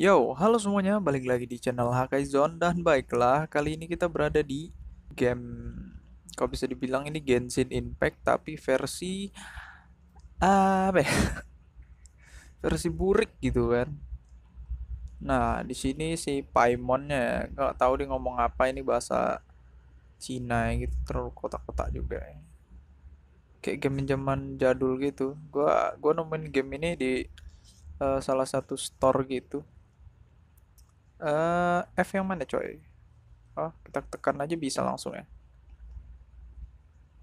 Yo, halo semuanya, balik lagi di channel Hakai Zone dan baiklah, kali ini kita berada di game kau bisa dibilang ini Genshin Impact tapi versi uh, apa ya? versi burik gitu kan. Nah, di sini si Paimonnya nggak tahu dia ngomong apa ini bahasa Cina gitu terlalu kotak-kotak juga ya. Kayak game zaman jadul gitu. Gua gua nemuin game ini di uh, salah satu store gitu Uh, F yang mana coy? Oh, kita tekan aja bisa langsung ya.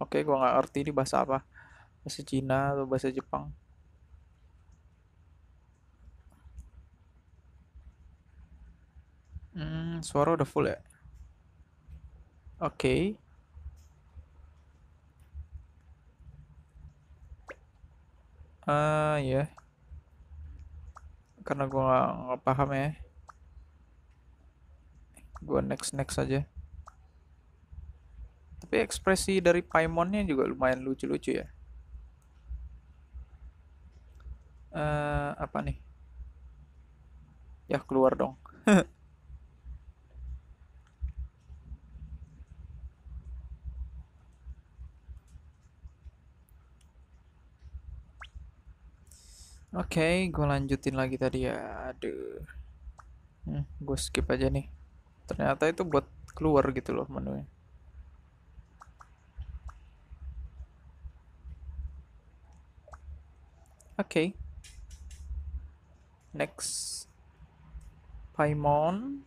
Oke, gua nggak ngerti ini bahasa apa. Bahasa Cina atau bahasa Jepang. Hmm, suara udah full ya. Oke. Ah, ya. Karena gua nggak paham ya. Gue next next aja tapi ekspresi dari Paimonnya juga lumayan lucu-lucu ya uh, apa nih ya keluar dong Oke, okay, gue lanjutin lagi tadi ya. Aduh, hmm, gue skip aja nih ternyata itu buat keluar gitu loh menunya oke okay. next Paimon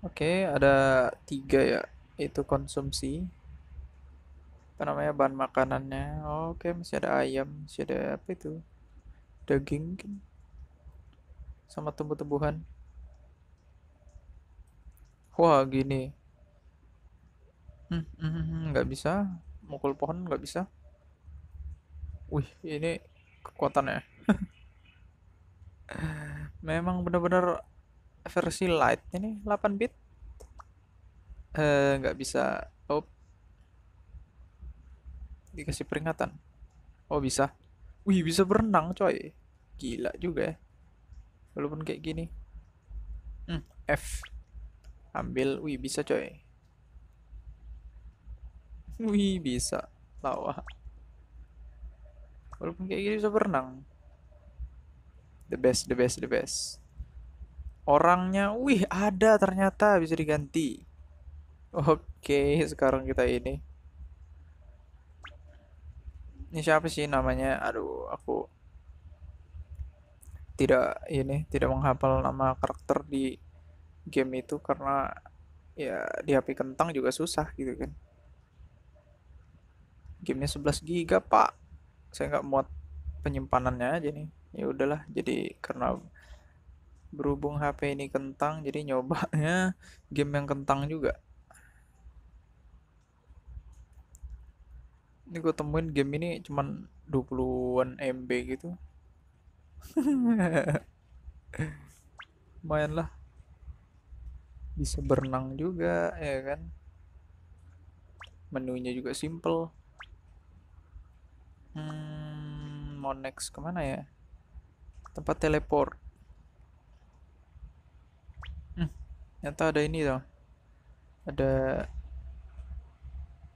oke okay, ada tiga ya itu konsumsi apa namanya bahan makanannya oke okay. masih ada ayam masih ada apa itu daging sama tumbuh-tumbuhan wah gini hmm, hmm, hmm, nggak hmm, bisa mukul pohon nggak bisa wih ini kekuatannya memang benar-benar versi light ini 8 bit eh nggak bisa oh dikasih peringatan oh bisa wih bisa berenang coy gila juga ya walaupun kayak gini hmm, F ambil wih bisa coy wih bisa lawa walaupun kayak gini bisa berenang the best the best the best orangnya wih ada ternyata bisa diganti oke okay, sekarang kita ini ini siapa sih namanya aduh aku tidak ini tidak menghafal nama karakter di game itu karena ya di HP kentang juga susah gitu kan gamenya 11 giga pak saya nggak muat penyimpanannya aja nih ya udahlah jadi karena berhubung HP ini kentang jadi nyobanya game yang kentang juga ini gue temuin game ini cuman 20-an MB gitu lumayan lah bisa berenang juga ya kan menunya juga simple hmm, mau next kemana ya tempat teleport hmm, nyata ada ini tuh ada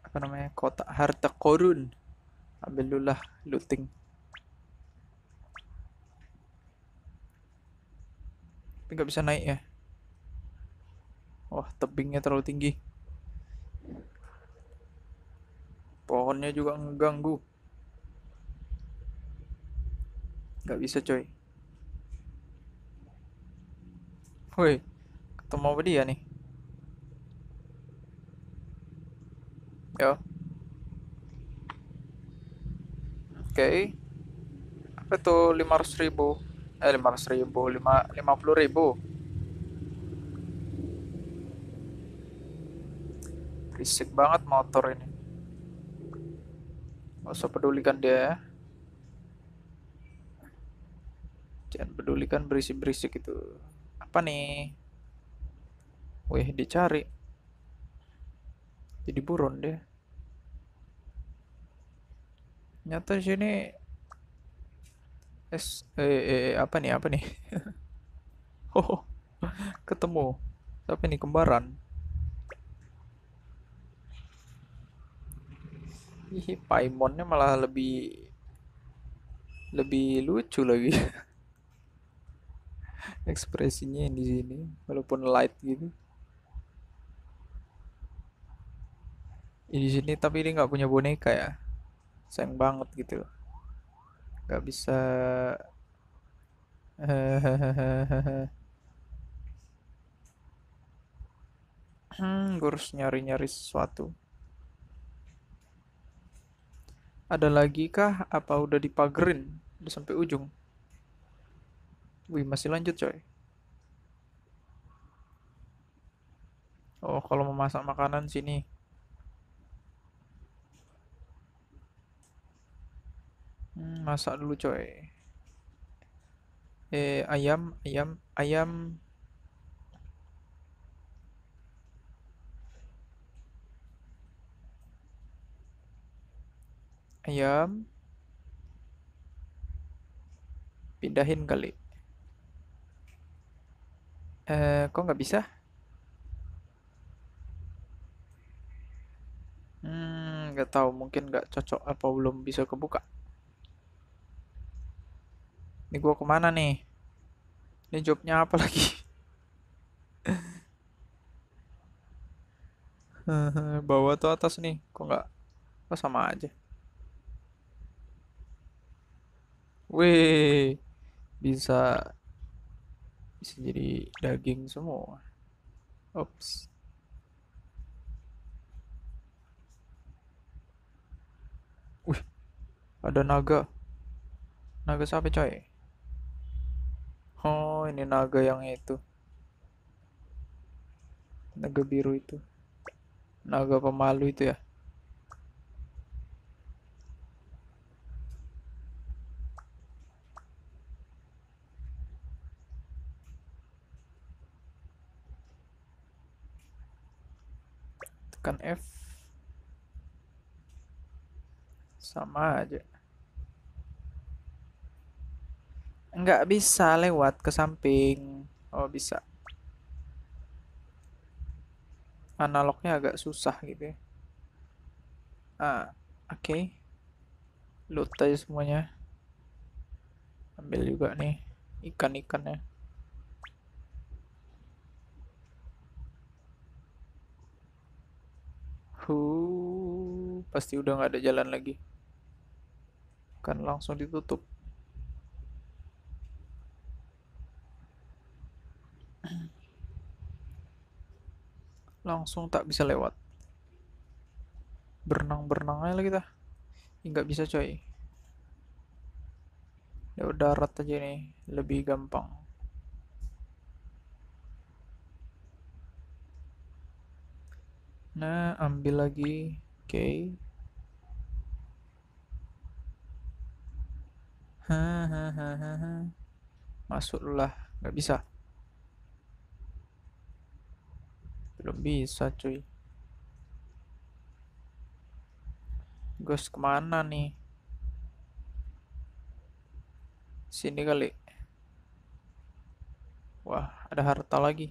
apa namanya kotak harta korun ambil dulu lah looting tapi nggak bisa naik ya tebingnya terlalu tinggi pohonnya juga mengganggu nggak bisa coy woi ketemu apa dia nih ya oke okay. apa tuh 500 ribu eh 500 ribu 5, 50 ribu berisik banget motor ini. Gak usah pedulikan dia ya. Jangan pedulikan berisik-berisik itu. Apa nih? Wih, dicari. Jadi buron deh. Nyata sini S eh, eh apa nih apa nih? oh, ketemu. Tapi ini kembaran. Ih, Paimonnya malah lebih lebih lucu lagi. Ekspresinya yang di sini walaupun light gitu. Ini di sini tapi ini nggak punya boneka ya. Sayang banget gitu Gak Nggak bisa hmm, gue harus nyari-nyari sesuatu. Ada lagi kah? Apa udah dipagerin? Udah sampai ujung. Wih, masih lanjut coy. Oh, kalau mau masak makanan sini. Hmm, masak dulu coy. Eh, ayam, ayam, ayam. ayam pindahin kali eh kok nggak bisa hmm nggak tahu mungkin nggak cocok apa belum bisa kebuka ini gua kemana nih ini jobnya apa lagi bawah tuh atas nih kok nggak oh, sama aja Wih, bisa bisa jadi daging semua. Ops. Wih, ada naga. Naga siapa coy? Oh, ini naga yang itu. Naga biru itu. Naga pemalu itu ya. Kan F sama aja nggak bisa lewat ke samping oh bisa analognya agak susah gitu ya ah oke okay. loot aja semuanya ambil juga nih ikan-ikannya pasti udah nggak ada jalan lagi. Kan langsung ditutup. Langsung tak bisa lewat. Berenang-berenang aja lah kita. Nggak bisa coy. Lewat darat aja nih, lebih gampang. Nah, ambil lagi. Oke. Okay. Masuklah, nggak bisa. Belum bisa, cuy. Ghost kemana nih? Sini kali. Wah, ada harta lagi.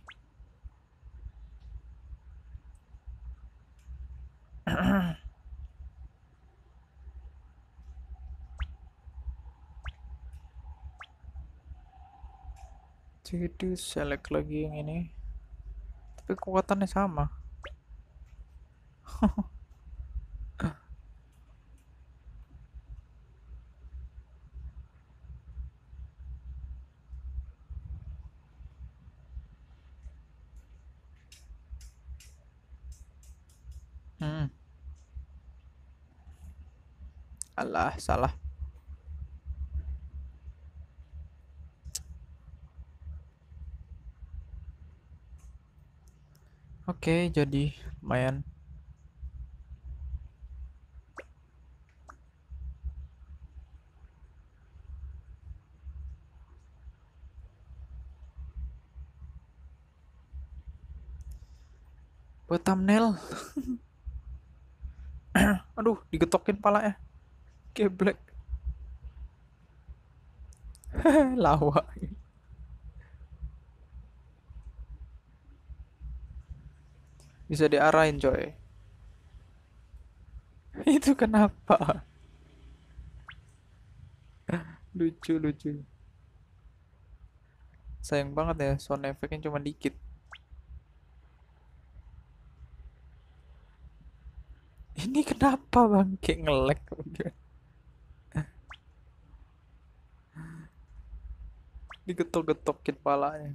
jadi select lagi yang ini tapi kekuatannya sama Allah salah Oke, okay, jadi lumayan. Buat thumbnail. Aduh, digetokin pala palanya. Geblek. lawa Bisa diarahin, coy. Itu kenapa? lucu, lucu. Sayang banget ya, sound efeknya cuma dikit. ini kenapa bang kayak ngelek digetok-getokin palanya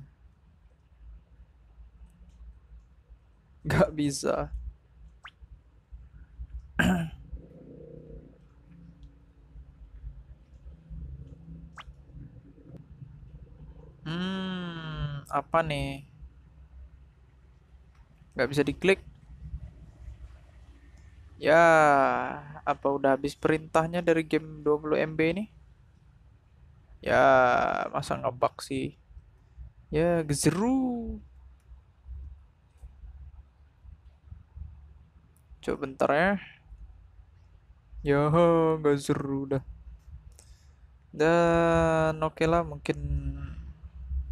nggak bisa hmm apa nih nggak bisa diklik ya apa udah habis perintahnya dari game 20 MB ini ya masa ngebak sih ya gezeru coba bentar ya ya nggak seru dah dan oke okay lah mungkin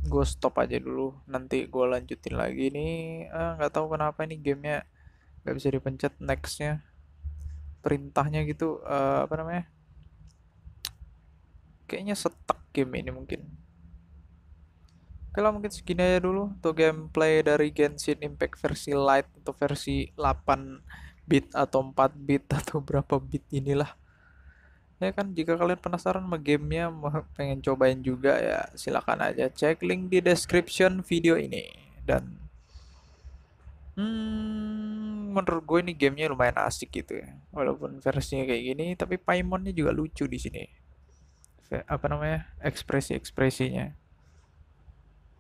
gue stop aja dulu nanti gue lanjutin lagi nih eh, nggak tahu kenapa ini gamenya nggak bisa dipencet nextnya perintahnya gitu uh, apa namanya kayaknya setak game ini mungkin Kalau mungkin segini aja dulu untuk gameplay dari Genshin Impact versi light untuk versi 8 bit atau 4 bit atau berapa bit inilah. Ya kan jika kalian penasaran sama gamenya pengen cobain juga ya silakan aja cek link di description video ini dan hmm, menurut gue ini gamenya lumayan asik gitu ya walaupun versinya kayak gini tapi Paimonnya juga lucu di sini apa namanya ekspresi-ekspresinya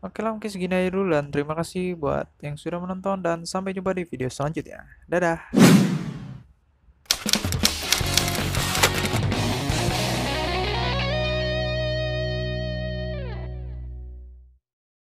Oke lah mungkin segini aja dulu dan terima kasih buat yang sudah menonton dan sampai jumpa di video selanjutnya. Dadah!